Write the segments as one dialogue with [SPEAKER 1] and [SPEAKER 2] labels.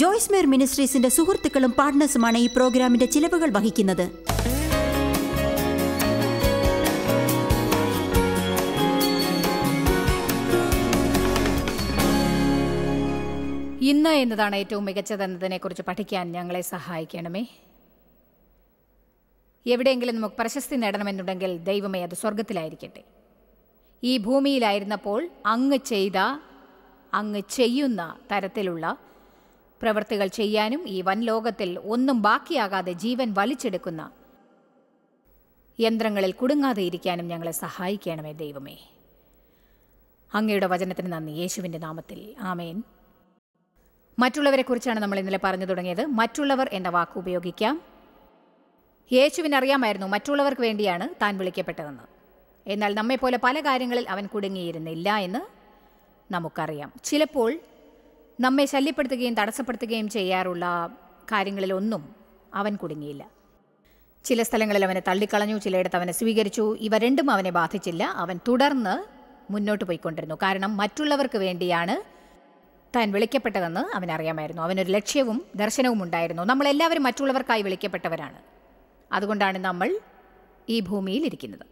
[SPEAKER 1] Joyce Meyer മിനിസ്ട്രീസിന്റെ സുഹൃത്തുക്കളും പാർട്ട്നേഴ്സുമാണ് ഈ പ്രോഗ്രാമിന്റെ ചിലവുകൾ വഹിക്കുന്നത് ഇന്ന് എന്നതാണ് ഏറ്റവും കുറിച്ച് പഠിക്കാൻ ഞങ്ങളെ സഹായിക്കണമേ എവിടെയെങ്കിലും നമുക്ക് പ്രശസ്തി നേടണമെന്നുണ്ടെങ്കിൽ ദൈവമേ അത് സ്വർഗത്തിലായിരിക്കട്ടെ ഈ ഭൂമിയിലായിരുന്നപ്പോൾ അങ്ങ് ചെയ്ത അങ്ങ് ചെയ്യുന്ന തരത്തിലുള്ള പ്രവൃത്തികൾ ചെയ്യാനും ഈ വൻ ലോകത്തിൽ ഒന്നും ബാക്കിയാകാതെ ജീവൻ വലിച്ചെടുക്കുന്ന യന്ത്രങ്ങളിൽ കുടുങ്ങാതെ ഇരിക്കാനും ഞങ്ങളെ സഹായിക്കണമേ ദൈവമേ അങ്ങയുടെ വചനത്തിന് നന്ദി യേശുവിൻ്റെ നാമത്തിൽ ആമേൻ മറ്റുള്ളവരെക്കുറിച്ചാണ് നമ്മൾ ഇന്നലെ പറഞ്ഞു തുടങ്ങിയത് മറ്റുള്ളവർ എന്ന വാക്ക് ഉപയോഗിക്കാം യേശുവിനറിയാമായിരുന്നു അറിയാമായിരുന്നു മറ്റുള്ളവർക്ക് വേണ്ടിയാണ് താൻ വിളിക്കപ്പെട്ടതെന്ന് എന്നാൽ നമ്മെപ്പോലെ പല കാര്യങ്ങളിൽ അവൻ കുടുങ്ങിയിരുന്നില്ല എന്ന് നമുക്കറിയാം ചിലപ്പോൾ നമ്മെ ശല്യപ്പെടുത്തുകയും തടസ്സപ്പെടുത്തുകയും ചെയ്യാറുള്ള കാര്യങ്ങളിലൊന്നും അവൻ കുടുങ്ങിയില്ല ചില സ്ഥലങ്ങളിൽ അവനെ തള്ളിക്കളഞ്ഞു ചിലയിടത്ത് അവനെ സ്വീകരിച്ചു ഇവ രണ്ടും അവനെ ബാധിച്ചില്ല അവൻ തുടർന്ന് മുന്നോട്ട് പോയിക്കൊണ്ടിരുന്നു കാരണം മറ്റുള്ളവർക്ക് വേണ്ടിയാണ് താൻ വിളിക്കപ്പെട്ടതെന്ന് അവനറിയാമായിരുന്നു അവനൊരു ലക്ഷ്യവും ദർശനവും ഉണ്ടായിരുന്നു നമ്മളെല്ലാവരും മറ്റുള്ളവർക്കായി വിളിക്കപ്പെട്ടവരാണ് അതുകൊണ്ടാണ് നമ്മൾ ഈ ഭൂമിയിൽ ഇരിക്കുന്നത്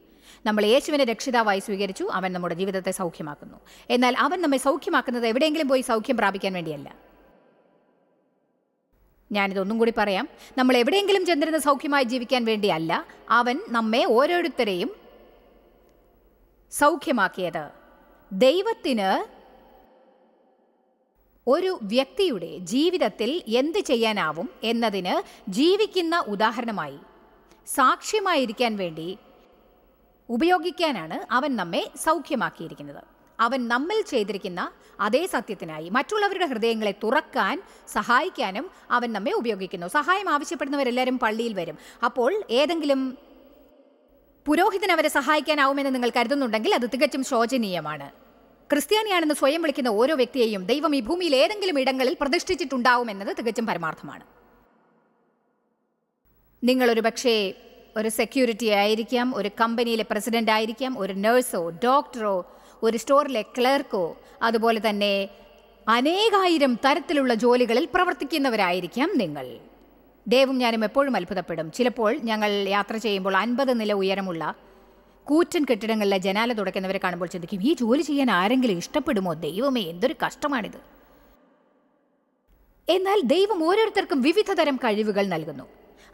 [SPEAKER 1] നമ്മൾ യേശുവിനെ രക്ഷിതാവായി സ്വീകരിച്ചു അവൻ നമ്മുടെ ജീവിതത്തെ സൗഖ്യമാക്കുന്നു എന്നാൽ അവൻ നമ്മെ സൗഖ്യമാക്കുന്നത് എവിടെയെങ്കിലും പോയി സൗഖ്യം പ്രാപിക്കാൻ വേണ്ടിയല്ല ഞാനിതൊന്നും കൂടി പറയാം നമ്മൾ എവിടെയെങ്കിലും ചന്ദ്രന് സൗഖ്യമായി ജീവിക്കാൻ വേണ്ടിയല്ല അവൻ നമ്മെ ഓരോരുത്തരെയും സൗഖ്യമാക്കിയത് ദൈവത്തിന് ഒരു വ്യക്തിയുടെ ജീവിതത്തിൽ എന്ത് ചെയ്യാനാവും എന്നതിന് ജീവിക്കുന്ന ഉദാഹരണമായി സാക്ഷ്യമായിരിക്കാൻ വേണ്ടി ഉപയോഗിക്കാനാണ് അവൻ നമ്മെ സൗഖ്യമാക്കിയിരിക്കുന്നത് അവൻ നമ്മിൽ ചെയ്തിരിക്കുന്ന അതേ സത്യത്തിനായി മറ്റുള്ളവരുടെ ഹൃദയങ്ങളെ തുറക്കാൻ സഹായിക്കാനും അവൻ നമ്മെ ഉപയോഗിക്കുന്നു സഹായം ആവശ്യപ്പെടുന്നവരെല്ലാവരും പള്ളിയിൽ വരും അപ്പോൾ ഏതെങ്കിലും പുരോഹിതൻ അവരെ സഹായിക്കാനാവുമെന്ന് നിങ്ങൾ കരുതുന്നുണ്ടെങ്കിൽ അത് തികച്ചും ശോചനീയമാണ് ക്രിസ്ത്യാനിയാണെന്ന് സ്വയം വിളിക്കുന്ന ഓരോ വ്യക്തിയെയും ദൈവം ഈ ഭൂമിയിൽ ഏതെങ്കിലും ഇടങ്ങളിൽ പ്രതിഷ്ഠിച്ചിട്ടുണ്ടാവുമെന്നത് തികച്ചും പരമാർത്ഥമാണ് നിങ്ങളൊരു പക്ഷേ ഒരു സെക്യൂരിറ്റി ആയിരിക്കാം ഒരു കമ്പനിയിലെ പ്രസിഡന്റ് ആയിരിക്കാം ഒരു നേഴ്സോ ഡോക്ടറോ ഒരു സ്റ്റോറിലെ ക്ലർക്കോ അതുപോലെ തന്നെ അനേകായിരം തരത്തിലുള്ള ജോലികളിൽ പ്രവർത്തിക്കുന്നവരായിരിക്കാം നിങ്ങൾ ദേവും ഞാനും എപ്പോഴും അത്ഭുതപ്പെടും ചിലപ്പോൾ ഞങ്ങൾ യാത്ര ചെയ്യുമ്പോൾ അൻപത് നില ഉയരമുള്ള കൂറ്റൻ കെട്ടിടങ്ങളിലെ ജനാല തുടയ്ക്കുന്നവരെ കാണുമ്പോൾ ചിന്തിക്കും ഈ ജോലി ചെയ്യാൻ ആരെങ്കിലും ഇഷ്ടപ്പെടുമോ ദൈവമേ എന്തൊരു കഷ്ടമാണിത് എന്നാൽ ദൈവം ഓരോരുത്തർക്കും വിവിധ തരം കഴിവുകൾ നൽകുന്നു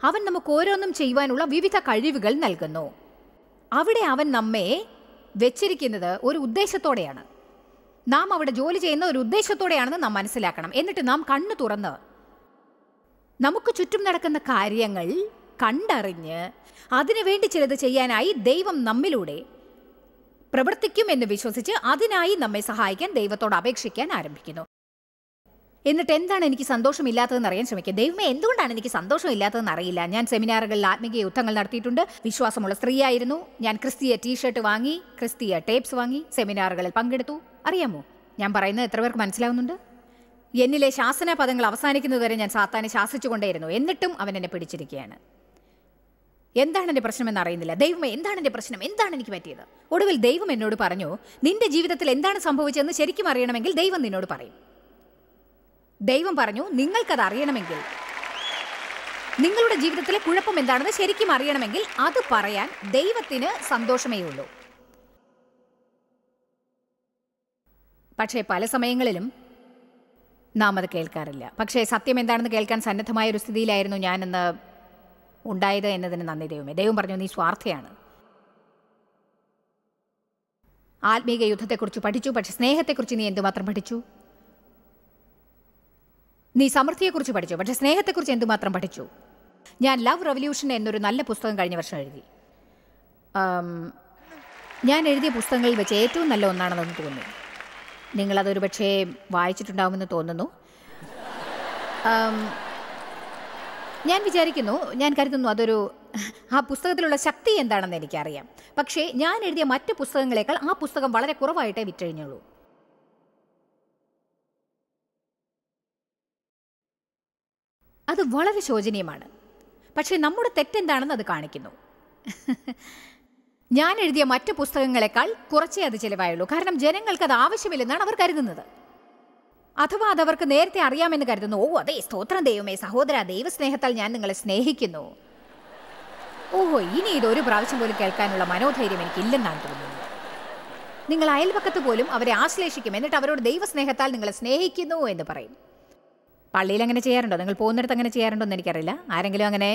[SPEAKER 1] അവൻ നമുക്ക് ഓരോന്നും ചെയ്യുവാനുള്ള വിവിധ കഴിവുകൾ നൽകുന്നു അവിടെ അവൻ നമ്മെ വെച്ചിരിക്കുന്നത് ഒരു ഉദ്ദേശത്തോടെയാണ് നാം അവിടെ ജോലി ചെയ്യുന്ന ഒരു ഉദ്ദേശത്തോടെയാണെന്ന് നാം മനസ്സിലാക്കണം എന്നിട്ട് നാം കണ്ണു തുറന്ന് നമുക്ക് ചുറ്റും നടക്കുന്ന കാര്യങ്ങൾ കണ്ടറിഞ്ഞ് അതിനുവേണ്ടി ചിലത് ചെയ്യാനായി ദൈവം നമ്മിലൂടെ പ്രവർത്തിക്കും എന്ന് വിശ്വസിച്ച് അതിനായി നമ്മെ സഹായിക്കാൻ ദൈവത്തോട് അപേക്ഷിക്കാൻ ആരംഭിക്കുന്നു എന്നിട്ട് എന്താണ് എനിക്ക് സന്തോഷമില്ലാത്തതെന്ന് അറിയാൻ ശ്രമിക്കുക ദൈവമേ എന്തുകൊണ്ടാണ് എനിക്ക് സന്തോഷമില്ലാത്തതെന്ന് അറിയില്ല ഞാൻ സെമിനാറുകളിൽ ആത്മീയ യുദ്ധങ്ങൾ നടത്തിയിട്ടുണ്ട് വിശ്വാസമുള്ള സ്ത്രീയായിരുന്നു ഞാൻ ക്രിസ്തീയ ടീഷർട്ട് വാങ്ങി ക്രിസ്തീയ ടേപ്സ് വാങ്ങി സെമിനാറുകളിൽ പങ്കെടുത്തു അറിയാമോ ഞാൻ പറയുന്നത് എത്ര പേർക്ക് മനസ്സിലാവുന്നുണ്ട് എന്നിലെ ശാസന പദങ്ങൾ അവസാനിക്കുന്നതുവരെ ഞാൻ സാത്താനെ ശാസിച്ചുകൊണ്ടേയിരുന്നു എന്നിട്ടും അവൻ എന്നെ പിടിച്ചിരിക്കുകയാണ് എന്താണ് എൻ്റെ പ്രശ്നമെന്ന് അറിയുന്നില്ല ദൈവമേ എന്താണ് എൻ്റെ പ്രശ്നം എന്താണ് എനിക്ക് പറ്റിയത് ഒടുവിൽ ദൈവം എന്നോട് പറഞ്ഞു നിന്റെ ജീവിതത്തിൽ എന്താണ് സംഭവിച്ചതെന്ന് ശരിക്കും അറിയണമെങ്കിൽ ദൈവം നിന്നോട് പറയും ദൈവം പറഞ്ഞു നിങ്ങൾക്കത് അറിയണമെങ്കിൽ നിങ്ങളുടെ ജീവിതത്തിലെ കുഴപ്പം എന്താണെന്ന് ശരിക്കും അറിയണമെങ്കിൽ അത് പറയാൻ ദൈവത്തിന് സന്തോഷമേ ഉള്ളൂ പക്ഷേ പല സമയങ്ങളിലും നാം അത് കേൾക്കാറില്ല പക്ഷേ സത്യം എന്താണെന്ന് കേൾക്കാൻ സന്നദ്ധമായ ഒരു സ്ഥിതിയിലായിരുന്നു ഞാനെന്ന് ഉണ്ടായത് എന്നതിന് നന്ദി ദൈവമേ ദൈവം പറഞ്ഞു നീ സ്വാർത്ഥയാണ് ആത്മീക യുദ്ധത്തെക്കുറിച്ച് പഠിച്ചു പക്ഷെ സ്നേഹത്തെക്കുറിച്ച് നീ എന്തുമാത്രം പഠിച്ചു നീ സമൃദ്ധിയെക്കുറിച്ച് പഠിച്ചു പക്ഷേ സ്നേഹത്തെക്കുറിച്ച് എന്തുമാത്രം പഠിച്ചു ഞാൻ ലവ് റെവല്യൂഷൻ എന്നൊരു നല്ല പുസ്തകം കഴിഞ്ഞ വർഷം എഴുതി ഞാൻ എഴുതിയ പുസ്തകങ്ങളിൽ വെച്ച് ഏറ്റവും നല്ല ഒന്നാണെന്ന് തോന്നുന്നു നിങ്ങളതൊരു പക്ഷേ വായിച്ചിട്ടുണ്ടാവുമെന്ന് തോന്നുന്നു ഞാൻ വിചാരിക്കുന്നു ഞാൻ കരുതുന്നു അതൊരു ആ പുസ്തകത്തിലുള്ള ശക്തി എന്താണെന്ന് എനിക്കറിയാം പക്ഷേ ഞാൻ എഴുതിയ മറ്റ് പുസ്തകങ്ങളെക്കാൾ ആ പുസ്തകം വളരെ കുറവായിട്ടേ വിറ്റഴിഞ്ഞുള്ളൂ അത് വളരെ ശോചനീയമാണ് പക്ഷേ നമ്മുടെ തെറ്റെന്താണെന്ന് അത് കാണിക്കുന്നു ഞാൻ എഴുതിയ മറ്റു പുസ്തകങ്ങളെക്കാൾ കുറച്ചേ അത് ചിലവായുള്ളൂ കാരണം ജനങ്ങൾക്ക് അത് ആവശ്യമില്ലെന്നാണ് അവർ കരുതുന്നത് അഥവാ അതവർക്ക് നേരത്തെ അറിയാമെന്ന് കരുതുന്നു ഓ അതെ സ്തോത്രം ദൈവമേ സഹോദര ദൈവസ്നേഹത്താൽ ഞാൻ നിങ്ങളെ സ്നേഹിക്കുന്നു ഓഹോ ഇനി ഇതൊരു പ്രാവശ്യം പോലും കേൾക്കാനുള്ള മനോധൈര്യം എനിക്കില്ലെന്നാണ് തോന്നുന്നത് നിങ്ങൾ അയൽപക്കത്ത് പോലും അവരെ ആശ്ലേഷിക്കും എന്നിട്ട് അവരോട് ദൈവസ്നേഹത്താൽ നിങ്ങളെ സ്നേഹിക്കുന്നു എന്ന് പറയും പള്ളിയിൽ അങ്ങനെ ചെയ്യാറുണ്ടോ നിങ്ങൾ പോകുന്നിടത്ത് അങ്ങനെ ചെയ്യാറുണ്ടോ എന്ന് എനിക്കറിയില്ല ആരെങ്കിലും അങ്ങനെ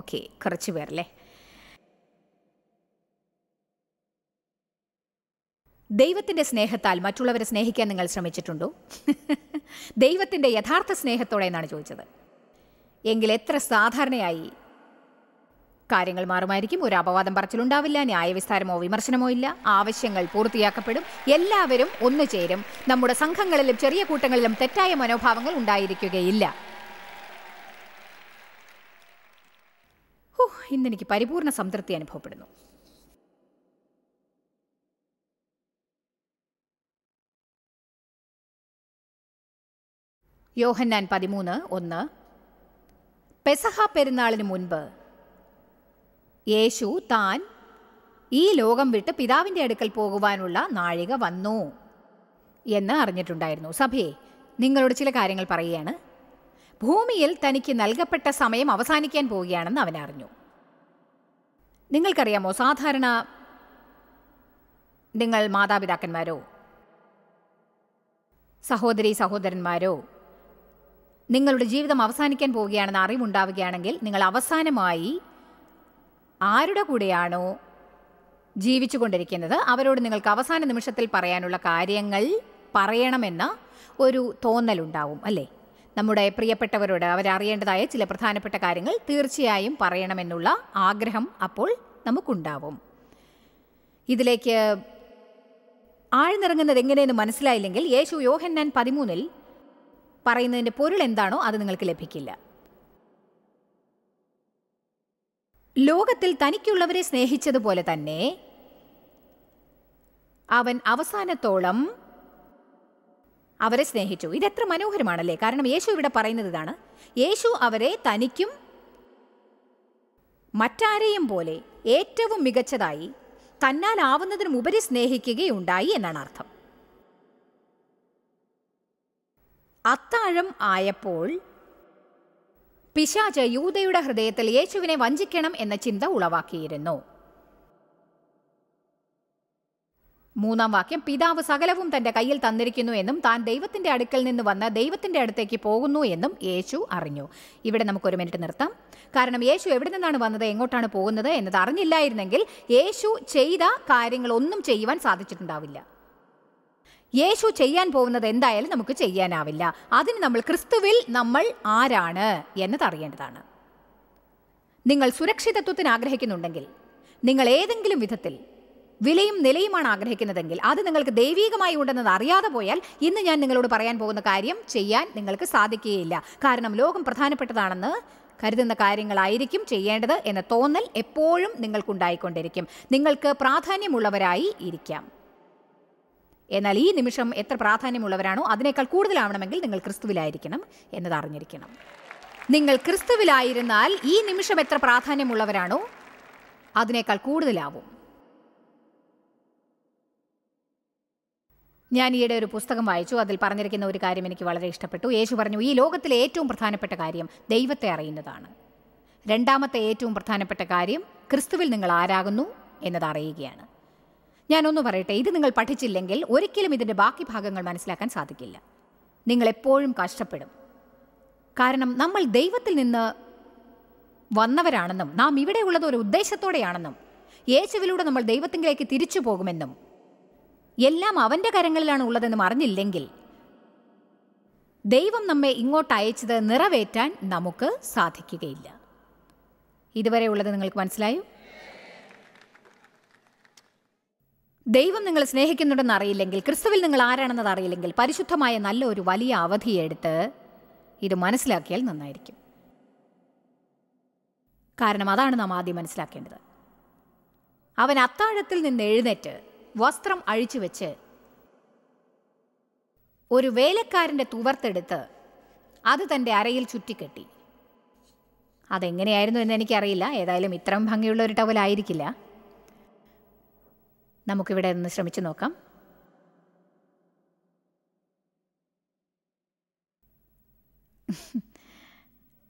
[SPEAKER 1] ഓക്കെ കുറച്ച് പേരല്ലേ ദൈവത്തിൻ്റെ സ്നേഹത്താൽ മറ്റുള്ളവരെ സ്നേഹിക്കാൻ നിങ്ങൾ ശ്രമിച്ചിട്ടുണ്ടോ ദൈവത്തിൻ്റെ യഥാർത്ഥ സ്നേഹത്തോടെ എന്നാണ് ചോദിച്ചത് എങ്കിൽ എത്ര സാധാരണയായി കാര്യങ്ങൾ മാറുമായിരിക്കും ഒരു അപവാദം പറച്ചിലുണ്ടാവില്ല ന്യായവിസ്താരമോ വിമർശനമോ ഇല്ല ആവശ്യങ്ങൾ പൂർത്തിയാക്കപ്പെടും എല്ലാവരും ഒന്നു ചേരും നമ്മുടെ സംഘങ്ങളിലും ചെറിയ കൂട്ടങ്ങളിലും തെറ്റായ മനോഭാവങ്ങൾ ഉണ്ടായിരിക്കുകയില്ല ഇന്നെനിക്ക് പരിപൂർണ സംതൃപ്തി അനുഭവപ്പെടുന്നു യോഹന്നാൻ പതിമൂന്ന് ഒന്ന് പെസഹ പെരുന്നാളിന് മുൻപ് യേശു താൻ ഈ ലോകം വിട്ട് പിതാവിൻ്റെ അടുക്കൽ പോകുവാനുള്ള നാഴിക വന്നു എന്ന് അറിഞ്ഞിട്ടുണ്ടായിരുന്നു സഭയെ നിങ്ങളോട് ചില കാര്യങ്ങൾ പറയുകയാണ് ഭൂമിയിൽ തനിക്ക് നൽകപ്പെട്ട സമയം അവസാനിക്കാൻ പോവുകയാണെന്ന് അവൻ അറിഞ്ഞു നിങ്ങൾക്കറിയാമോ സാധാരണ നിങ്ങൾ മാതാപിതാക്കന്മാരോ സഹോദരി സഹോദരന്മാരോ നിങ്ങളുടെ ജീവിതം അവസാനിക്കാൻ പോവുകയാണെന്ന് അറിവുണ്ടാവുകയാണെങ്കിൽ നിങ്ങൾ അവസാനമായി ആരുടെ കൂടെയാണോ ജീവിച്ചുകൊണ്ടിരിക്കുന്നത് അവരോട് നിങ്ങൾക്ക് അവസാന നിമിഷത്തിൽ പറയാനുള്ള കാര്യങ്ങൾ പറയണമെന്ന ഒരു തോന്നലുണ്ടാവും അല്ലേ നമ്മുടെ പ്രിയപ്പെട്ടവരോട് അവരറിയേണ്ടതായ ചില പ്രധാനപ്പെട്ട കാര്യങ്ങൾ തീർച്ചയായും പറയണമെന്നുള്ള ആഗ്രഹം അപ്പോൾ നമുക്കുണ്ടാവും ഇതിലേക്ക് ആഴ്ന്നിറങ്ങുന്നത് എങ്ങനെയെന്ന് മനസ്സിലായില്ലെങ്കിൽ യേശു യോഹന്നാൻ പതിമൂന്നിൽ പറയുന്നതിൻ്റെ പൊരുൾ എന്താണോ അത് നിങ്ങൾക്ക് ലഭിക്കില്ല ലോകത്തിൽ തനിക്കുള്ളവരെ സ്നേഹിച്ചതുപോലെ തന്നെ അവൻ അവസാനത്തോളം അവരെ സ്നേഹിച്ചു ഇതെത്ര മനോഹരമാണല്ലേ കാരണം യേശു ഇവിടെ പറയുന്നത് ഇതാണ് യേശു അവരെ തനിക്കും മറ്റാരെയും പോലെ ഏറ്റവും മികച്ചതായി തന്നാലാവുന്നതിനും ഉപരി സ്നേഹിക്കുകയുണ്ടായി എന്നാണ് അർത്ഥം അത്താഴം ആയപ്പോൾ പിശാജ് യൂതയുടെ ഹൃദയത്തിൽ യേശുവിനെ വഞ്ചിക്കണം എന്ന ചിന്ത ഉളവാക്കിയിരുന്നു മൂന്നാം വാക്യം പിതാവ് സകലവും തന്റെ കയ്യിൽ തന്നിരിക്കുന്നു എന്നും താൻ ദൈവത്തിന്റെ അടുക്കൽ നിന്ന് വന്ന് ദൈവത്തിന്റെ അടുത്തേക്ക് പോകുന്നു എന്നും യേശു അറിഞ്ഞു ഇവിടെ നമുക്കൊരു മിനിറ്റ് നിർത്താം കാരണം യേശു എവിടെ നിന്നാണ് വന്നത് എങ്ങോട്ടാണ് പോകുന്നത് എന്നത് അറിഞ്ഞില്ലായിരുന്നെങ്കിൽ യേശു ചെയ്ത കാര്യങ്ങളൊന്നും ചെയ്യുവാൻ സാധിച്ചിട്ടുണ്ടാവില്ല യേശു ചെയ്യാൻ പോകുന്നത് എന്തായാലും നമുക്ക് ചെയ്യാനാവില്ല അതിന് നമ്മൾ ക്രിസ്തുവിൽ നമ്മൾ ആരാണ് എന്നത് അറിയേണ്ടതാണ് നിങ്ങൾ സുരക്ഷിതത്വത്തിന് ആഗ്രഹിക്കുന്നുണ്ടെങ്കിൽ നിങ്ങൾ ഏതെങ്കിലും വിധത്തിൽ വിലയും നിലയുമാണ് ആഗ്രഹിക്കുന്നതെങ്കിൽ അത് നിങ്ങൾക്ക് ദൈവീകമായി ഉണ്ടെന്നത് അറിയാതെ പോയാൽ ഇന്ന് ഞാൻ നിങ്ങളോട് പറയാൻ പോകുന്ന കാര്യം ചെയ്യാൻ നിങ്ങൾക്ക് സാധിക്കുകയില്ല കാരണം ലോകം പ്രധാനപ്പെട്ടതാണെന്ന് കരുതുന്ന കാര്യങ്ങളായിരിക്കും ചെയ്യേണ്ടത് എന്ന തോന്നൽ എപ്പോഴും നിങ്ങൾക്കുണ്ടായിക്കൊണ്ടിരിക്കും നിങ്ങൾക്ക് പ്രാധാന്യമുള്ളവരായി ഇരിക്കാം എന്നാൽ ഈ നിമിഷം എത്ര പ്രാധാന്യമുള്ളവരാണോ അതിനേക്കാൾ കൂടുതലാവണമെങ്കിൽ നിങ്ങൾ ക്രിസ്തുവിലായിരിക്കണം എന്നത് അറിഞ്ഞിരിക്കണം നിങ്ങൾ ക്രിസ്തുവിലായിരുന്നാൽ ഈ നിമിഷം എത്ര പ്രാധാന്യമുള്ളവരാണോ അതിനേക്കാൾ കൂടുതലാവും ഞാൻ ഈയിടെ ഒരു പുസ്തകം വായിച്ചു അതിൽ പറഞ്ഞിരിക്കുന്ന ഒരു കാര്യം എനിക്ക് വളരെ ഇഷ്ടപ്പെട്ടു യേശു പറഞ്ഞു ഈ ലോകത്തിലെ ഏറ്റവും പ്രധാനപ്പെട്ട കാര്യം ദൈവത്തെ അറിയുന്നതാണ് രണ്ടാമത്തെ ഏറ്റവും പ്രധാനപ്പെട്ട കാര്യം ക്രിസ്തുവിൽ നിങ്ങൾ ആരാകുന്നു എന്നത് അറിയുകയാണ് ഞാനൊന്നു പറയട്ടെ ഇത് നിങ്ങൾ പഠിച്ചില്ലെങ്കിൽ ഒരിക്കലും ഇതിൻ്റെ ബാക്കി ഭാഗങ്ങൾ മനസ്സിലാക്കാൻ സാധിക്കില്ല നിങ്ങൾ എപ്പോഴും കഷ്ടപ്പെടും കാരണം നമ്മൾ ദൈവത്തിൽ നിന്ന് വന്നവരാണെന്നും നാം ഇവിടെയുള്ളത് ഒരു ഉദ്ദേശത്തോടെയാണെന്നും യേശുവിലൂടെ നമ്മൾ ദൈവത്തിങ്കിലേക്ക് തിരിച്ചു പോകുമെന്നും എല്ലാം അവൻ്റെ കരങ്ങളിലാണ് ഉള്ളതെന്നും അറിഞ്ഞില്ലെങ്കിൽ ദൈവം നമ്മെ ഇങ്ങോട്ട് അയച്ചത് നിറവേറ്റാൻ നമുക്ക് സാധിക്കുകയില്ല ഇതുവരെ ഉള്ളത് നിങ്ങൾക്ക് മനസ്സിലായോ ദൈവം നിങ്ങളെ സ്നേഹിക്കുന്നുണ്ടെന്ന് അറിയില്ലെങ്കിൽ ക്രിസ്തുവിൽ നിങ്ങൾ ആരാണെന്നത് അറിയില്ലെങ്കിൽ പരിശുദ്ധമായ നല്ല ഒരു വലിയ അവധിയെടുത്ത് ഇത് മനസ്സിലാക്കിയാൽ നന്നായിരിക്കും കാരണം അതാണ് നാം ആദ്യം മനസ്സിലാക്കേണ്ടത് അവൻ അത്താഴത്തിൽ നിന്ന് എഴുന്നേറ്റ് വസ്ത്രം അഴിച്ചു വെച്ച് ഒരു വേലക്കാരൻ്റെ തുവർത്തെടുത്ത് അത് തൻ്റെ അരയിൽ ചുറ്റിക്കെട്ടി അതെങ്ങനെയായിരുന്നു എന്ന് എനിക്കറിയില്ല ഏതായാലും ഇത്രയും ഭംഗിയുള്ള ഒരു ടവലായിരിക്കില്ല നമുക്കിവിടെ ഒന്ന് ശ്രമിച്ചു നോക്കാം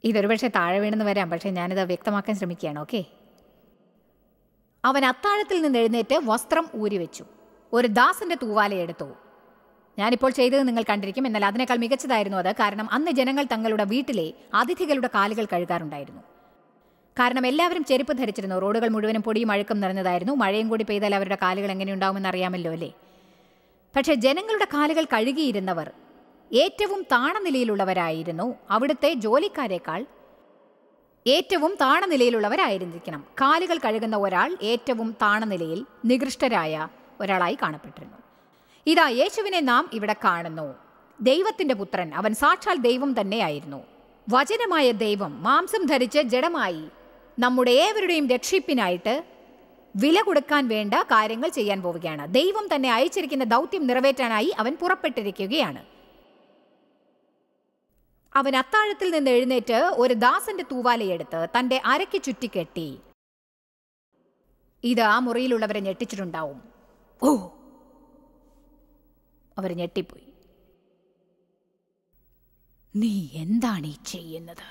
[SPEAKER 1] ഇതൊരു പക്ഷേ താഴെ വീണെന്ന് വരാം പക്ഷേ ഞാനിത് വ്യക്തമാക്കാൻ ശ്രമിക്കുകയാണ് ഓക്കെ അവൻ അത്താഴത്തിൽ നിന്ന് എഴുന്നേറ്റ് വസ്ത്രം ഊരി വെച്ചു ഒരു ദാസിൻ്റെ തൂവാലയെടുത്തു ഞാനിപ്പോൾ ചെയ്തത് നിങ്ങൾ കണ്ടിരിക്കും എന്നാൽ അതിനേക്കാൾ മികച്ചതായിരുന്നു അത് കാരണം അന്ന് ജനങ്ങൾ തങ്ങളുടെ വീട്ടിലെ അതിഥികളുടെ കാലുകൾ കഴുകാറുണ്ടായിരുന്നു കാരണം എല്ലാവരും ചെരുപ്പ് ധരിച്ചിരുന്നു റോഡുകൾ മുഴുവനും പൊടിയും അഴുക്കും നിറഞ്ഞതായിരുന്നു മഴയും കൂടി പെയ്താൽ അവരുടെ കാലുകൾ എങ്ങനെ ഉണ്ടാവുമെന്ന് അറിയാമല്ലോ അല്ലേ പക്ഷേ ജനങ്ങളുടെ കാലുകൾ കഴുകിയിരുന്നവർ ഏറ്റവും താണ നിലയിലുള്ളവരായിരുന്നു അവിടുത്തെ ജോലിക്കാരേക്കാൾ ഏറ്റവും താണ കാലുകൾ കഴുകുന്ന ഒരാൾ ഏറ്റവും താണ നിലയിൽ നികൃഷ്ടരായ ഒരാളായി കാണപ്പെട്ടിരുന്നു ഇതാ യേശുവിനെ നാം ഇവിടെ കാണുന്നു ദൈവത്തിൻ്റെ പുത്രൻ അവൻ സാക്ഷാൽ ദൈവം തന്നെയായിരുന്നു വചനമായ ദൈവം മാംസം ധരിച്ച് ജഡമായി നമ്മുടെ ഏവരുടെയും രക്ഷിപ്പിനായിട്ട് വില കൊടുക്കാൻ വേണ്ട കാര്യങ്ങൾ ചെയ്യാൻ പോവുകയാണ് ദൈവം തന്നെ അയച്ചിരിക്കുന്ന ദൗത്യം നിറവേറ്റാനായി അവൻ പുറപ്പെട്ടിരിക്കുകയാണ് അവൻ അത്താഴത്തിൽ നിന്ന് എഴുന്നേറ്റ് ഒരു ദാസന്റെ തൂവാലയെടുത്ത് തന്റെ അരയ്ക്ക് ചുറ്റിക്കെട്ടി ഇത് ആ മുറിയിലുള്ളവരെ ഞെട്ടിച്ചിട്ടുണ്ടാവും ഓ അവർ ഞെട്ടിപ്പോയി നീ എന്താണ് ഈ ചെയ്യുന്നത്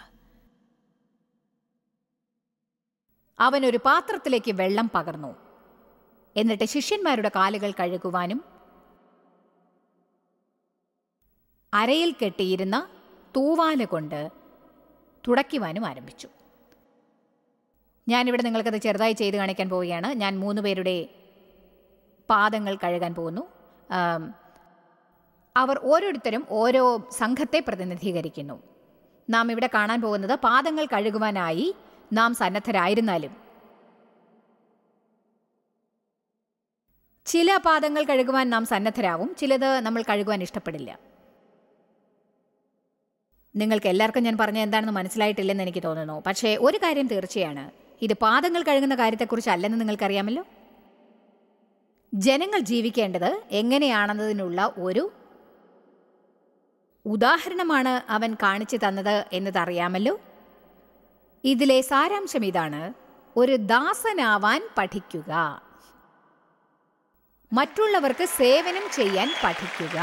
[SPEAKER 1] അവൻ ഒരു പാത്രത്തിലേക്ക് വെള്ളം പകർന്നു എന്നിട്ട് ശിഷ്യന്മാരുടെ കാലുകൾ കഴുകുവാനും അരയിൽ കെട്ടിയിരുന്ന തൂവാല കൊണ്ട് തുടയ്ക്കുവാനും ആരംഭിച്ചു ഞാനിവിടെ നിങ്ങൾക്കത് ചെറുതായി ചെയ്ത് കാണിക്കാൻ പോവുകയാണ് ഞാൻ മൂന്ന് പേരുടെ പാദങ്ങൾ കഴുകാൻ പോകുന്നു അവർ ഓരോരുത്തരും ഓരോ സംഘത്തെ പ്രതിനിധീകരിക്കുന്നു നാം ഇവിടെ കാണാൻ പോകുന്നത് പാദങ്ങൾ കഴുകുവാനായി നാം സന്നദ്ധരായിരുന്നാലും ചില പാദങ്ങൾ കഴുകുവാൻ നാം സന്നദ്ധരാവും ചിലത് നമ്മൾ കഴുകുവാൻ ഇഷ്ടപ്പെടില്ല നിങ്ങൾക്ക് എല്ലാവർക്കും ഞാൻ പറഞ്ഞ എന്താണെന്ന് മനസ്സിലായിട്ടില്ലെന്ന് എനിക്ക് തോന്നുന്നു പക്ഷേ ഒരു കാര്യം തീർച്ചയാണ് ഇത് പാദങ്ങൾ കഴുകുന്ന കാര്യത്തെക്കുറിച്ച് അല്ലെന്ന് നിങ്ങൾക്കറിയാമല്ലോ ജനങ്ങൾ ജീവിക്കേണ്ടത് എങ്ങനെയാണെന്നതിനുള്ള ഒരു ഉദാഹരണമാണ് അവൻ കാണിച്ചു തന്നത് എന്നതറിയാമല്ലോ ഇതിലെ സാരാംശം ഇതാണ് ഒരു ദാസനാവാൻ പഠിക്കുക മറ്റുള്ളവർക്ക് സേവനം ചെയ്യാൻ പഠിക്കുക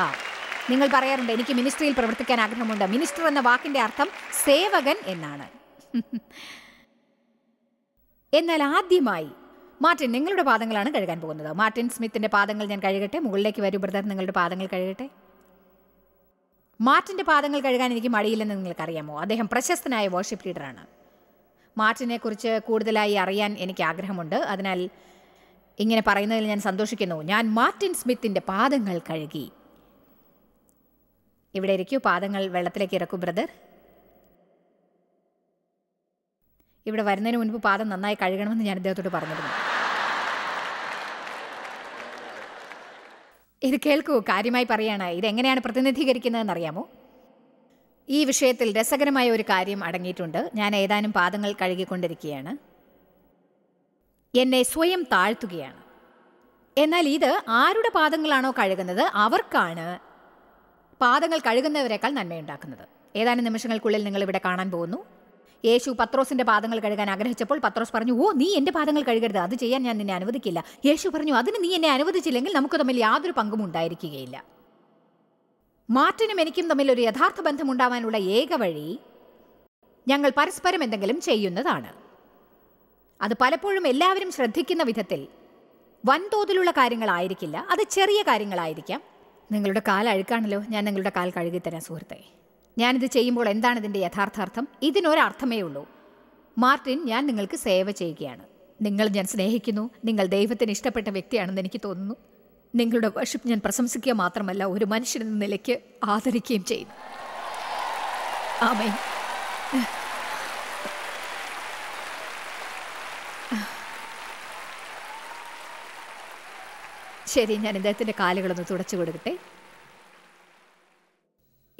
[SPEAKER 1] നിങ്ങൾ പറയാറുണ്ട് എനിക്ക് മിനിസ്ട്രിയിൽ പ്രവർത്തിക്കാൻ ആഗ്രഹമുണ്ട് മിനിസ്റ്റർ എന്ന വാക്കിന്റെ അർത്ഥം സേവകൻ എന്നാണ് എന്നാൽ ആദ്യമായി മാർട്ടിൻ നിങ്ങളുടെ പാദങ്ങളാണ് കഴുകാൻ പോകുന്നത് മാർട്ടിൻ സ്മിത്തിന്റെ പാദങ്ങൾ ഞാൻ കഴുകട്ടെ മുകളിലേക്ക് വരും ബ്രദർ നിങ്ങളുടെ പാദങ്ങൾ കഴുകട്ടെ മാർട്ടിന്റെ പാദങ്ങൾ കഴുകാൻ എനിക്ക് മടിയില്ലെന്ന് നിങ്ങൾക്കറിയാമോ അദ്ദേഹം പ്രശസ്തനായ വർഷിപ്പ് ലീഡറാണ് മാർട്ടിനെക്കുറിച്ച് കൂടുതലായി അറിയാൻ എനിക്ക് ആഗ്രഹമുണ്ട് അതിനാൽ ഇങ്ങനെ പറയുന്നതിൽ ഞാൻ സന്തോഷിക്കുന്നു ഞാൻ മാർട്ടിൻ സ്മിത്തിൻ്റെ പാദങ്ങൾ കഴുകി ഇവിടെ ഇരിക്കൂ പാദങ്ങൾ വെള്ളത്തിലേക്ക് ഇറക്കൂ ബ്രദർ ഇവിടെ വരുന്നതിന് മുൻപ് പാദം നന്നായി കഴുകണമെന്ന് ഞാൻ അദ്ദേഹത്തോട് പറഞ്ഞിരുന്നു ഇത് കേൾക്കൂ കാര്യമായി പറയാണ് ഇതെങ്ങനെയാണ് പ്രതിനിധീകരിക്കുന്നതെന്ന് അറിയാമോ ഈ വിഷയത്തിൽ രസകരമായ ഒരു കാര്യം അടങ്ങിയിട്ടുണ്ട് ഞാൻ ഏതാനും പാദങ്ങൾ കഴുകിക്കൊണ്ടിരിക്കുകയാണ് എന്നെ സ്വയം താഴ്ത്തുകയാണ് എന്നാൽ ഇത് ആരുടെ പാദങ്ങളാണോ കഴുകുന്നത് അവർക്കാണ് പാദങ്ങൾ കഴുകുന്നവരെക്കാൾ നന്മയുണ്ടാക്കുന്നത് ഏതാനും നിമിഷങ്ങൾക്കുള്ളിൽ നിങ്ങൾ ഇവിടെ കാണാൻ പോകുന്നു യേശു പത്രോസിന്റെ പാദങ്ങൾ കഴുകാൻ ആഗ്രഹിച്ചപ്പോൾ പത്രോസ് പറഞ്ഞു ഓ നീ എന്റെ പാദങ്ങൾ കഴുകരുത് അത് ചെയ്യാൻ ഞാൻ നിന്നെ അനുവദിക്കില്ല യേശു പറഞ്ഞു അതിന് നീ എന്നെ അനുവദിച്ചില്ലെങ്കിൽ നമുക്ക് തമ്മിൽ യാതൊരു പങ്കും ഉണ്ടായിരിക്കുകയില്ല മാർട്ടിനും എനിക്കും തമ്മിൽ ഒരു യഥാർത്ഥ ബന്ധമുണ്ടാവാനുള്ള ഏക വഴി ഞങ്ങൾ പരസ്പരം എന്തെങ്കിലും ചെയ്യുന്നതാണ് അത് പലപ്പോഴും എല്ലാവരും ശ്രദ്ധിക്കുന്ന വിധത്തിൽ വൻതോതിലുള്ള കാര്യങ്ങളായിരിക്കില്ല അത് ചെറിയ കാര്യങ്ങളായിരിക്കാം നിങ്ങളുടെ കാൽ അഴുക്കാണല്ലോ ഞാൻ നിങ്ങളുടെ കാൽ കഴുകി തരാൻ സുഹൃത്തെ ഞാനിത് ചെയ്യുമ്പോൾ എന്താണ് ഇതിൻ്റെ യഥാർത്ഥാർത്ഥം ഇതിനൊരർത്ഥമേ ഉള്ളൂ മാർട്ടിൻ ഞാൻ നിങ്ങൾക്ക് സേവ ചെയ്യുകയാണ് നിങ്ങൾ ഞാൻ സ്നേഹിക്കുന്നു നിങ്ങൾ ദൈവത്തിന് ഇഷ്ടപ്പെട്ട വ്യക്തിയാണെന്ന് എനിക്ക് തോന്നുന്നു നിങ്ങളുടെ വർഷിപ്പ് ഞാൻ പ്രശംസിക്കുക മാത്രമല്ല ഒരു മനുഷ്യനെന്ന നിലയ്ക്ക് ആദരിക്കുകയും ചെയ്യും ആമേ ശരി ഞാൻ ഇദ്ദേഹത്തിൻ്റെ കാലുകളൊന്ന് തുടച്ചു കൊടുക്കട്ടെ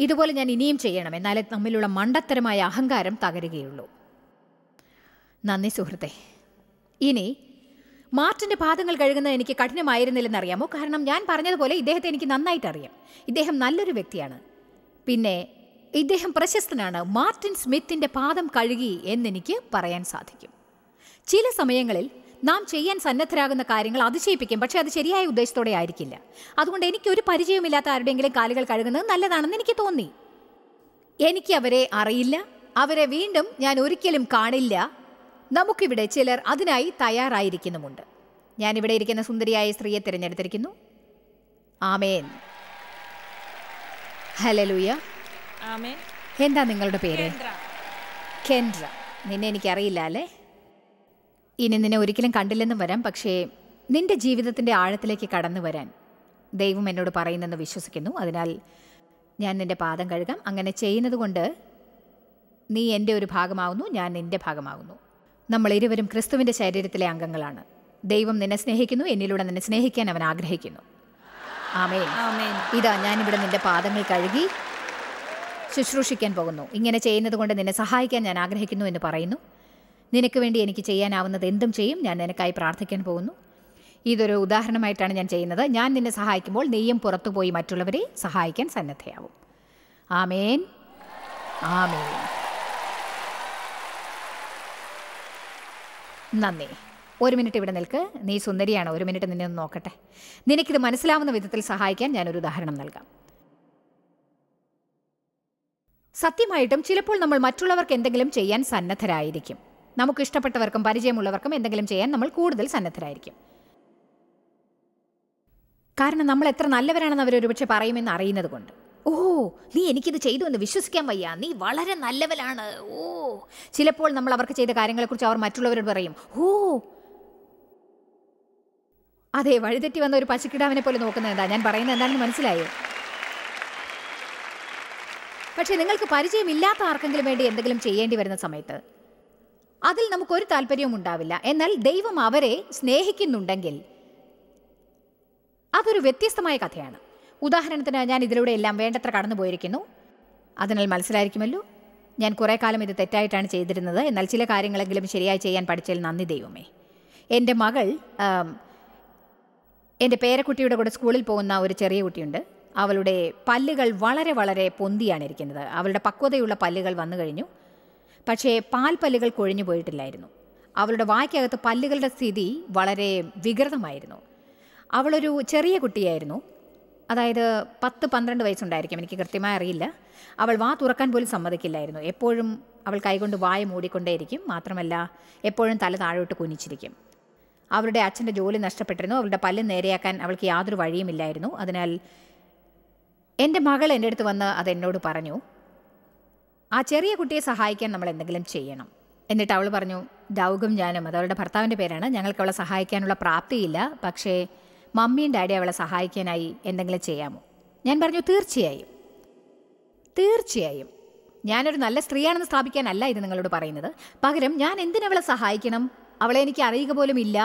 [SPEAKER 1] ഇതുപോലെ ഞാൻ ഇനിയും ചെയ്യണം എന്നാലേ നമ്മിലുള്ള മണ്ടത്തരമായ അഹങ്കാരം തകരുകയുള്ളൂ നന്ദി സുഹൃത്തെ ഇനി മാർട്ടിന്റെ പാദങ്ങൾ കഴുകുന്നത് എനിക്ക് കഠിനമായിരുന്നില്ലെന്നറിയാമോ കാരണം ഞാൻ പറഞ്ഞതുപോലെ ഇദ്ദേഹത്തെ എനിക്ക് നന്നായിട്ട് അറിയാം ഇദ്ദേഹം നല്ലൊരു വ്യക്തിയാണ് പിന്നെ ഇദ്ദേഹം പ്രശസ്തനാണ് മാർട്ടിൻ സ്മിത്തിന്റെ പാദം കഴുകി എന്നെനിക്ക് പറയാൻ സാധിക്കും ചില സമയങ്ങളിൽ നാം ചെയ്യാൻ സന്നദ്ധരാകുന്ന കാര്യങ്ങൾ അതിശയിപ്പിക്കും പക്ഷേ അത് ശരിയായ ഉദ്ദേശത്തോടെ ആയിരിക്കില്ല അതുകൊണ്ട് എനിക്ക് ഒരു പരിചയമില്ലാത്ത ആരുടെയെങ്കിലും കാലുകൾ കഴുകുന്നത് നല്ലതാണെന്ന് എനിക്ക് തോന്നി എനിക്ക് അവരെ അറിയില്ല അവരെ വീണ്ടും ഞാൻ ഒരിക്കലും കാണില്ല നമുക്കിവിടെ ചിലർ അതിനായി തയ്യാറായിരിക്കുന്നുമുണ്ട് ഞാനിവിടെ ഇരിക്കുന്ന സുന്ദരിയായ സ്ത്രീയെ തിരഞ്ഞെടുത്തിരിക്കുന്നു ആമേൻ ഹലലൂയ എന്താ നിങ്ങളുടെ പേര് കെൻഡ്ര നിന്നെ എനിക്കറിയില്ല അല്ലേ ഇനി നിന്നെ ഒരിക്കലും കണ്ടില്ലെന്നും വരാം പക്ഷേ നിന്റെ ജീവിതത്തിൻ്റെ ആഴത്തിലേക്ക് കടന്നു വരാൻ ദൈവം എന്നോട് പറയുന്നെന്ന് വിശ്വസിക്കുന്നു അതിനാൽ ഞാൻ നിന്റെ പാദം കഴുകാം അങ്ങനെ ചെയ്യുന്നത് കൊണ്ട് നീ എൻ്റെ ഒരു ഭാഗമാവുന്നു ഞാൻ നിന്റെ ഭാഗമാവുന്നു നമ്മൾ ഇരുവരും ക്രിസ്തുവിൻ്റെ ശരീരത്തിലെ അംഗങ്ങളാണ് ദൈവം നിന്നെ സ്നേഹിക്കുന്നു എന്നിലൂടെ നിന്നെ സ്നേഹിക്കാൻ അവൻ ആഗ്രഹിക്കുന്നു ആമേ ഇതാ ഞാനിവിടെ നിന്റെ പാദങ്ങൾ കഴുകി ശുശ്രൂഷിക്കാൻ പോകുന്നു ഇങ്ങനെ ചെയ്യുന്നത് കൊണ്ട് നിന്നെ സഹായിക്കാൻ ഞാൻ ആഗ്രഹിക്കുന്നു എന്ന് പറയുന്നു നിനക്ക് വേണ്ടി എനിക്ക് ചെയ്യാനാവുന്നത് എന്തും ചെയ്യും ഞാൻ നിനക്കായി പ്രാർത്ഥിക്കാൻ പോകുന്നു ഇതൊരു ഉദാഹരണമായിട്ടാണ് ഞാൻ ചെയ്യുന്നത് ഞാൻ നിന്നെ സഹായിക്കുമ്പോൾ നെയ്യും പുറത്തുപോയി മറ്റുള്ളവരെ സഹായിക്കാൻ സന്നദ്ധയാവും ആമേൻ ആമേൻ നന്ദി ഒരു മിനിറ്റ് ഇവിടെ നിൽക്ക് നീ സുന്ദരിയാണ് ഒരു മിനിറ്റ് നിന്നെ ഒന്ന് നോക്കട്ടെ നിനക്കിത് മനസ്സിലാവുന്ന വിധത്തിൽ സഹായിക്കാൻ ഞാൻ ഒരു ഉദാഹരണം നൽകാം സത്യമായിട്ടും ചിലപ്പോൾ നമ്മൾ മറ്റുള്ളവർക്ക് എന്തെങ്കിലും ചെയ്യാൻ സന്നദ്ധരായിരിക്കും നമുക്ക് ഇഷ്ടപ്പെട്ടവർക്കും പരിചയമുള്ളവർക്കും എന്തെങ്കിലും ചെയ്യാൻ നമ്മൾ കൂടുതൽ സന്നദ്ധരായിരിക്കും കാരണം നമ്മൾ എത്ര നല്ലവരാണെന്ന് അവരൊരുപക്ഷെ പറയുമെന്ന് അറിയുന്നത് കൊണ്ട് ഓ നീ എനിക്കിത് ചെയ്തു എന്ന് വിശ്വസിക്കാൻ വയ്യ നീ വളരെ നല്ലവനാണ് ഓ ചിലപ്പോൾ നമ്മൾ അവർക്ക് ചെയ്ത കാര്യങ്ങളെക്കുറിച്ച് അവർ മറ്റുള്ളവരോട് പറയും ഓ അതെ വഴിതെറ്റി വന്ന ഒരു പശുക്കിടാവിനെ പോലെ നോക്കുന്നത് എന്താ ഞാൻ പറയുന്നത് എന്താണെന്ന് മനസ്സിലായോ പക്ഷേ നിങ്ങൾക്ക് പരിചയമില്ലാത്ത ആർക്കെങ്കിലും വേണ്ടി എന്തെങ്കിലും ചെയ്യേണ്ടി വരുന്ന സമയത്ത് അതിൽ നമുക്കൊരു താല്പര്യവും ഉണ്ടാവില്ല എന്നാൽ ദൈവം അവരെ സ്നേഹിക്കുന്നുണ്ടെങ്കിൽ അതൊരു വ്യത്യസ്തമായ കഥയാണ് ഉദാഹരണത്തിന് ഞാൻ ഇതിലൂടെ എല്ലാം വേണ്ടത്ര കടന്നുപോയിരിക്കുന്നു അതിനാൽ മനസ്സിലായിരിക്കുമല്ലോ ഞാൻ കുറേ കാലം ഇത് തെറ്റായിട്ടാണ് ചെയ്തിരുന്നത് എന്നാൽ ചില കാര്യങ്ങളെങ്കിലും ശരിയായി ചെയ്യാൻ പഠിച്ചതിൽ നന്ദി ദൈവമേ എൻ്റെ മകൾ എൻ്റെ പേരക്കുട്ടിയുടെ കൂടെ സ്കൂളിൽ പോകുന്ന ഒരു ചെറിയ കുട്ടിയുണ്ട് അവളുടെ പല്ലുകൾ വളരെ വളരെ പൊന്തിയാണ് ഇരിക്കുന്നത് അവളുടെ പക്വതയുള്ള പല്ലുകൾ വന്നു കഴിഞ്ഞു പക്ഷേ പാൽ പല്ലുകൾ കൊഴിഞ്ഞു പോയിട്ടില്ലായിരുന്നു അവളുടെ വായ്ക്കകത്ത് പല്ലുകളുടെ സ്ഥിതി വളരെ വികൃതമായിരുന്നു അവളൊരു ചെറിയ കുട്ടിയായിരുന്നു അതായത് പത്ത് പന്ത്രണ്ട് വയസ്സുണ്ടായിരിക്കും എനിക്ക് കൃത്യമായി അറിയില്ല അവൾ വാ തുറക്കാൻ പോലും സമ്മതിക്കില്ലായിരുന്നു എപ്പോഴും അവൾ കൈകൊണ്ട് വായ മൂടിക്കൊണ്ടേയിരിക്കും മാത്രമല്ല എപ്പോഴും തല താഴോട്ട് കുനിച്ചിരിക്കും അവരുടെ അച്ഛൻ്റെ ജോലി നഷ്ടപ്പെട്ടിരുന്നു അവളുടെ പല്ല് നേരെയാക്കാൻ അവൾക്ക് യാതൊരു വഴിയുമില്ലായിരുന്നു അതിനാൽ എൻ്റെ മകൾ എൻ്റെ അടുത്ത് വന്ന് അതെന്നോട് പറഞ്ഞു ആ ചെറിയ കുട്ടിയെ സഹായിക്കാൻ നമ്മൾ എന്തെങ്കിലും ചെയ്യണം എന്നിട്ട് അവൾ പറഞ്ഞു ഡൗഗും ഞാനും അത് അവളുടെ ഭർത്താവിൻ്റെ പേരാണ് ഞങ്ങൾക്ക് അവളെ സഹായിക്കാനുള്ള പ്രാപ്തിയില്ല പക്ഷേ മമ്മിയും ഡാഡി അവളെ സഹായിക്കാനായി എന്തെങ്കിലും ചെയ്യാമോ ഞാൻ പറഞ്ഞു തീർച്ചയായും തീർച്ചയായും ഞാനൊരു നല്ല സ്ത്രീയാണെന്ന് സ്ഥാപിക്കാനല്ല ഇത് നിങ്ങളോട് പറയുന്നത് പകരം ഞാൻ എന്തിനവളെ സഹായിക്കണം അവളെ എനിക്ക് അറിയുക പോലും ഇല്ല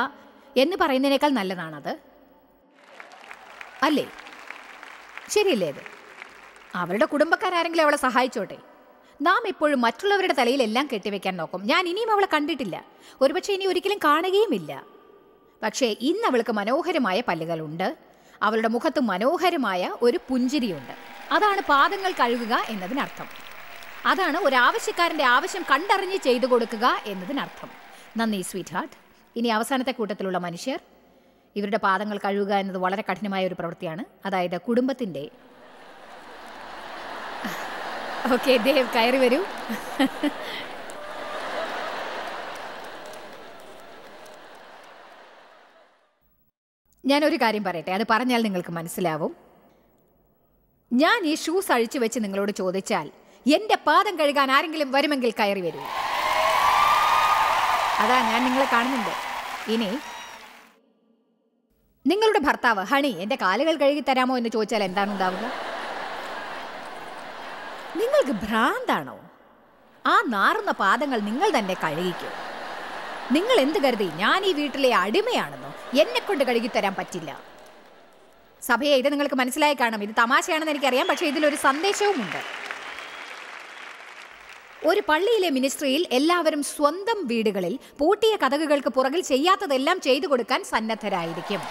[SPEAKER 1] എന്ന് പറയുന്നതിനേക്കാൾ നല്ലതാണത് അല്ലേ ശരിയല്ലേ അത് അവളുടെ കുടുംബക്കാരെങ്കിലും അവളെ സഹായിച്ചോട്ടെ നാം എപ്പോഴും മറ്റുള്ളവരുടെ തലയിൽ എല്ലാം കെട്ടിവെക്കാൻ നോക്കും ഞാൻ ഇനിയും അവളെ കണ്ടിട്ടില്ല ഒരുപക്ഷെ ഇനി ഒരിക്കലും കാണുകയുമില്ല പക്ഷേ ഇന്ന് അവൾക്ക് മനോഹരമായ പല്ലുകളുണ്ട് അവളുടെ മുഖത്ത് മനോഹരമായ ഒരു പുഞ്ചിരിയുണ്ട് അതാണ് പാദങ്ങൾ കഴുകുക എന്നതിനർത്ഥം അതാണ് ഒരു ആവശ്യക്കാരൻ്റെ ആവശ്യം കണ്ടറിഞ്ഞ് ചെയ്തു കൊടുക്കുക എന്നതിനർത്ഥം നന്ദി സ്വീറ്റ് ഹാർട്ട് ഇനി അവസാനത്തെ കൂട്ടത്തിലുള്ള മനുഷ്യർ ഇവരുടെ പാദങ്ങൾ കഴുകുക എന്നത് വളരെ കഠിനമായ ഒരു പ്രവൃത്തിയാണ് അതായത് കുടുംബത്തിൻ്റെ ഓക്കെ ദേവ് കയറി വരൂ ഞാനൊരു കാര്യം പറയട്ടെ അത് പറഞ്ഞാൽ നിങ്ങൾക്ക് മനസ്സിലാവും ഞാൻ ഈ ഷൂസ് അഴിച്ചു വെച്ച് നിങ്ങളോട് ചോദിച്ചാൽ എൻ്റെ പാദം കഴുകാൻ ആരെങ്കിലും വരുമെങ്കിൽ കയറി വരൂ അതാ ഞാൻ നിങ്ങളെ കാണുന്നുണ്ട് ഇനി നിങ്ങളുടെ ഭർത്താവ് ഹണി എൻ്റെ കാലുകൾ കഴുകി തരാമോ എന്ന് ചോദിച്ചാൽ എന്താണ് ഉണ്ടാവുക നിങ്ങൾക്ക് ഭ്രാന്താണോ ആ നാറുന്ന പാദങ്ങൾ നിങ്ങൾ തന്നെ കഴുകിക്കും നിങ്ങൾ എന്ത് കരുതി ഞാൻ ഈ വീട്ടിലെ അടിമയാണെന്ന് എന്നെ കൊണ്ട് തരാൻ പറ്റില്ല സഭയെ ഇത് നിങ്ങൾക്ക് മനസ്സിലായി കാണും ഇത് തമാശയാണെന്ന് എനിക്കറിയാം പക്ഷേ ഇതിലൊരു സന്ദേശവുമുണ്ട് ഒരു പള്ളിയിലെ മിനിസ്ട്രിയിൽ എല്ലാവരും സ്വന്തം വീടുകളിൽ പൂട്ടിയ കഥകൾക്ക് പുറകിൽ ചെയ്യാത്തതെല്ലാം ചെയ്തു കൊടുക്കാൻ സന്നദ്ധരായിരിക്കും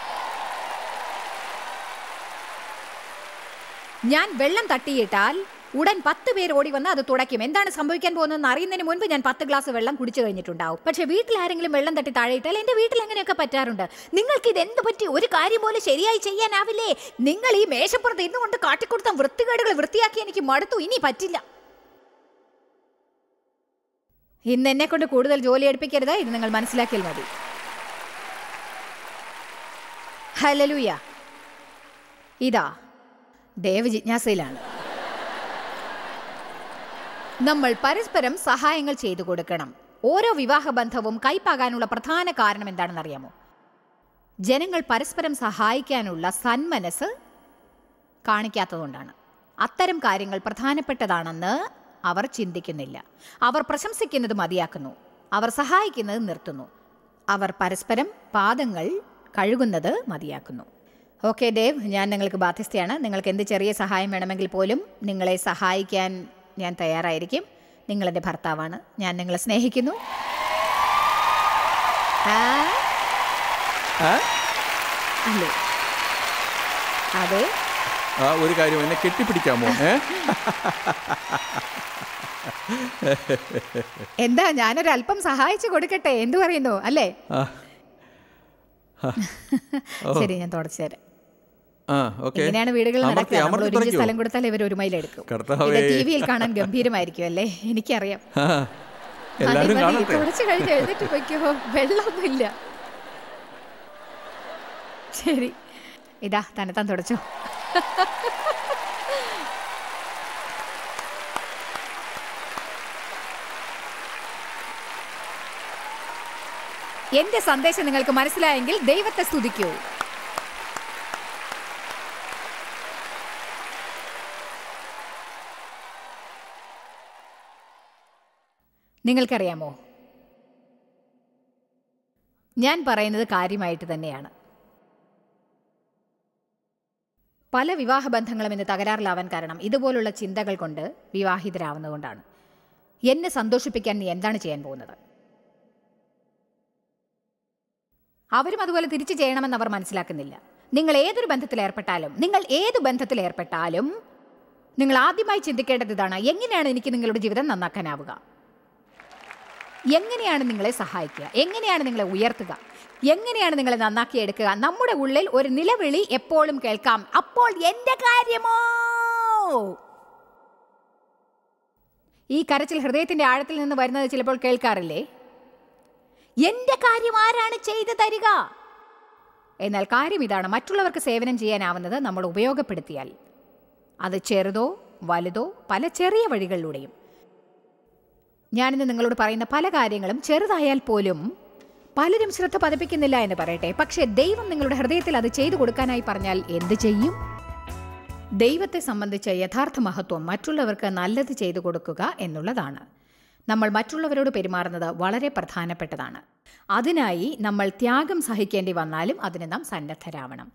[SPEAKER 1] ഞാൻ വെള്ളം തട്ടിയിട്ടാൽ ഉടൻ പത്ത് പേര് ഓടി വന്ന് അത് തുടയ്ക്കും എന്താണ് സംഭവിക്കാൻ പോകുന്നതെന്ന് അറിയുന്നതിന് മുൻപ് ഞാൻ പത്ത് ഗ്ലാസ് വെള്ളം കുടിച്ചു കഴിഞ്ഞിട്ടുണ്ടാവും പക്ഷേ വീട്ടിൽ ആരെങ്കിലും വെള്ളം തട്ടി താഴെയിട്ടാൽ എൻ്റെ വീട്ടിൽ അങ്ങനെയൊക്കെ പറ്റാറുണ്ട് നിങ്ങൾക്ക് ഇത് എന്ത് പറ്റി ഒരു കാര്യം പോലെ ശരിയായി ചെയ്യാനാവില്ലേ നിങ്ങൾ ഈ മേശപ്പുറത്ത് കൊണ്ട് കാട്ടിക്കൊടുത്ത വൃത്തികേടുകൾ വൃത്തിയാക്കി എനിക്ക് മടുത്തു ഇനി പറ്റില്ല ഇന്ന് എന്നെ കൊണ്ട് കൂടുതൽ ജോലി എടുപ്പിക്കരുത് ഇത് നിങ്ങൾ മനസ്സിലാക്കിയാൽ മതി ഹലലൂയ ഇതാ ദേവ് ജിജ്ഞാസയിലാണ് നമ്മൾ പരസ്പരം സഹായങ്ങൾ ചെയ്തു കൊടുക്കണം ഓരോ വിവാഹ ബന്ധവും കൈപ്പാകാനുള്ള പ്രധാന കാരണം എന്താണെന്നറിയാമോ ജനങ്ങൾ പരസ്പരം സഹായിക്കാനുള്ള സന്മനസ് കാണിക്കാത്തതുകൊണ്ടാണ് അത്തരം കാര്യങ്ങൾ പ്രധാനപ്പെട്ടതാണെന്ന് അവർ ചിന്തിക്കുന്നില്ല അവർ പ്രശംസിക്കുന്നത് മതിയാക്കുന്നു അവർ സഹായിക്കുന്നത് നിർത്തുന്നു അവർ പരസ്പരം പാദങ്ങൾ കഴുകുന്നത് മതിയാക്കുന്നു ഓക്കെ ദേവ് ഞാൻ നിങ്ങൾക്ക് ബാധ്യസ്ഥയാണ് നിങ്ങൾക്ക് എന്ത് ചെറിയ സഹായം വേണമെങ്കിൽ പോലും നിങ്ങളെ സഹായിക്കാൻ ഞാൻ തയ്യാറായിരിക്കും നിങ്ങളെൻ്റെ ഭർത്താവാണ് ഞാൻ നിങ്ങളെ സ്നേഹിക്കുന്നു അതെ ആ ഒരു കാര്യം എന്നെ കെട്ടിപ്പിടിക്കാമോ എന്താ ഞാനൊരല്പം സഹായിച്ചു കൊടുക്കട്ടെ എന്തു പറയുന്നു അല്ലേ ശരി ഞാൻ തുടച്ചു തരാം ഇങ്ങനെയാണ് വീടുകളിൽ നടക്കുക സ്ഥലം കൊടുത്താൽ ഇവർ ഒരു മൈലെടുക്കും ടി വിയിൽ കാണാൻ ഗംഭീരമായിരിക്കും അല്ലേ എനിക്കറിയാം കുറച്ച് കഴിഞ്ഞ് എഴുന്നേറ്റ് പോയിക്കോ വെള്ളമൊന്നുമില്ല ശരി ഇതാ തന്നെത്താൻ തുടച്ചു എന്റെ സന്ദേശം നിങ്ങൾക്ക് മനസ്സിലായെങ്കിൽ ദൈവത്തെ സ്തുതിക്കൂ നിങ്ങൾക്കറിയാമോ ഞാൻ പറയുന്നത് കാര്യമായിട്ട് തന്നെയാണ് പല വിവാഹബന്ധങ്ങളും ഇന്ന് തകരാറിലാവാൻ കാരണം ഇതുപോലുള്ള ചിന്തകൾ കൊണ്ട് വിവാഹിതരാവുന്നതുകൊണ്ടാണ് എന്നെ സന്തോഷിപ്പിക്കാൻ നീ എന്താണ് ചെയ്യാൻ പോകുന്നത് അവരും അതുപോലെ തിരിച്ചു ചെയ്യണമെന്ന് അവർ മനസ്സിലാക്കുന്നില്ല നിങ്ങൾ ഏതൊരു ബന്ധത്തിൽ ഏർപ്പെട്ടാലും നിങ്ങൾ ഏത് ബന്ധത്തിൽ ഏർപ്പെട്ടാലും നിങ്ങൾ ആദ്യമായി ചിന്തിക്കേണ്ടത് ഇതാണ് എങ്ങനെയാണ് എനിക്ക് നിങ്ങളുടെ ജീവിതം നന്നാക്കാനാവുക എങ്ങനെയാണ് നിങ്ങളെ സഹായിക്കുക എങ്ങനെയാണ് നിങ്ങളെ ഉയർത്തുക എങ്ങനെയാണ് നിങ്ങളെ നന്നാക്കി എടുക്കുക നമ്മുടെ ഉള്ളിൽ ഒരു നിലവിളി എപ്പോഴും കേൾക്കാം അപ്പോൾ എൻ്റെ കാര്യമോ ഈ കരച്ചിൽ ഹൃദയത്തിൻ്റെ ആഴത്തിൽ നിന്ന് വരുന്നത് ചിലപ്പോൾ കേൾക്കാറില്ലേ എൻ്റെ കാര്യം ആരാണ് ചെയ്തു തരിക എന്നാൽ കാര്യം ഇതാണ് മറ്റുള്ളവർക്ക് സേവനം ചെയ്യാനാവുന്നത് നമ്മൾ ഉപയോഗപ്പെടുത്തിയാൽ അത് ചെറുതോ വലുതോ പല ചെറിയ വഴികളിലൂടെയും ഞാനിന്ന് നിങ്ങളോട് പറയുന്ന പല കാര്യങ്ങളും ചെറുതായാൽ പോലും പലരും ശ്രദ്ധ പതിപ്പിക്കുന്നില്ല എന്ന് പറയട്ടെ പക്ഷേ ദൈവം നിങ്ങളുടെ ഹൃദയത്തിൽ അത് ചെയ്തു കൊടുക്കാനായി പറഞ്ഞാൽ എന്ത് ചെയ്യും ദൈവത്തെ സംബന്ധിച്ച യഥാർത്ഥ മഹത്വം മറ്റുള്ളവർക്ക് നല്ലത് ചെയ്തു കൊടുക്കുക എന്നുള്ളതാണ് നമ്മൾ മറ്റുള്ളവരോട് പെരുമാറുന്നത് വളരെ പ്രധാനപ്പെട്ടതാണ് അതിനായി നമ്മൾ ത്യാഗം സഹിക്കേണ്ടി വന്നാലും അതിന് നാം സന്നദ്ധരാവണം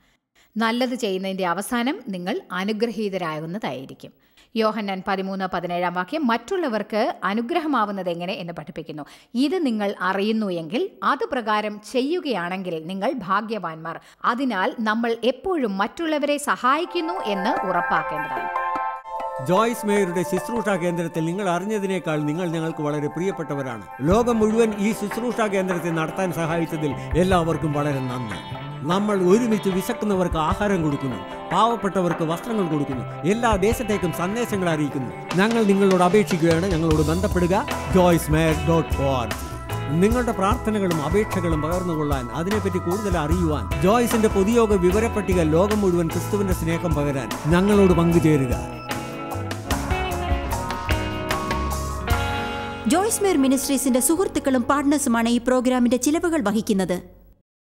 [SPEAKER 1] നല്ലത് ചെയ്യുന്നതിൻ്റെ അവസാനം നിങ്ങൾ അനുഗ്രഹീതരാകുന്നതായിരിക്കും യോഹന്നാൻ പതിമൂന്ന് പതിനേഴാം വാക്യം മറ്റുള്ളവർക്ക് അനുഗ്രഹമാവുന്നത് എങ്ങനെ എന്ന് പഠിപ്പിക്കുന്നു ഇത് നിങ്ങൾ അറിയുന്നു എങ്കിൽ അത് പ്രകാരം ചെയ്യുകയാണെങ്കിൽ നിങ്ങൾ ഭാഗ്യവാന്മാർ അതിനാൽ നമ്മൾ എപ്പോഴും മറ്റുള്ളവരെ സഹായിക്കുന്നു എന്ന് ഉറപ്പാക്കേണ്ടതാണ് ജോയ്സ് മേയറുടെ ശുശ്രൂഷ കേന്ദ്രത്തിൽ നിങ്ങൾ അറിഞ്ഞതിനേക്കാൾ നിങ്ങൾ ഞങ്ങൾക്ക് വളരെ പ്രിയപ്പെട്ടവരാണ് ലോകം മുഴുവൻ ഈ ശുശ്രൂഷ കേന്ദ്രത്തെ നടത്താൻ സഹായിച്ചതിൽ എല്ലാവർക്കും വളരെ നന്ദി നമ്മൾ ഒരുമിച്ച് വിശക്കുന്നവർക്ക് ആഹാരം കൊടുക്കുന്നു പാവപ്പെട്ടവർക്ക് വസ്ത്രങ്ങൾ കൊടുക്കുന്നു എല്ലാ ദേശത്തേക്കും സന്ദേശങ്ങൾ അറിയിക്കുന്നു ഞങ്ങൾ നിങ്ങളോട് അപേക്ഷിക്കുകയാണ് ഞങ്ങളോട് ബന്ധപ്പെടുക ജോയ്സ് നിങ്ങളുടെ പ്രാർത്ഥനകളും അപേക്ഷകളും പകർന്നുകൊള്ളാൻ അതിനെപ്പറ്റി കൂടുതൽ അറിയുവാൻ ജോയ്സിന്റെ പൊതുയോഗ വിവരപ്പട്ടിക ലോകം മുഴുവൻ ക്രിസ്തുവിന്റെ സ്നേഹം പകരാൻ ഞങ്ങളോട് പങ്കുചേരുക ജോയ്സ് മേർ മിനിസ്ട്രീസിന്റെ സുഹൃത്തുക്കളും പാർട്ട്നേഴ്സുമാണ് ഈ പ്രോഗ്രാമിന്റെ ചിലവുകൾ വഹിക്കുന്നത്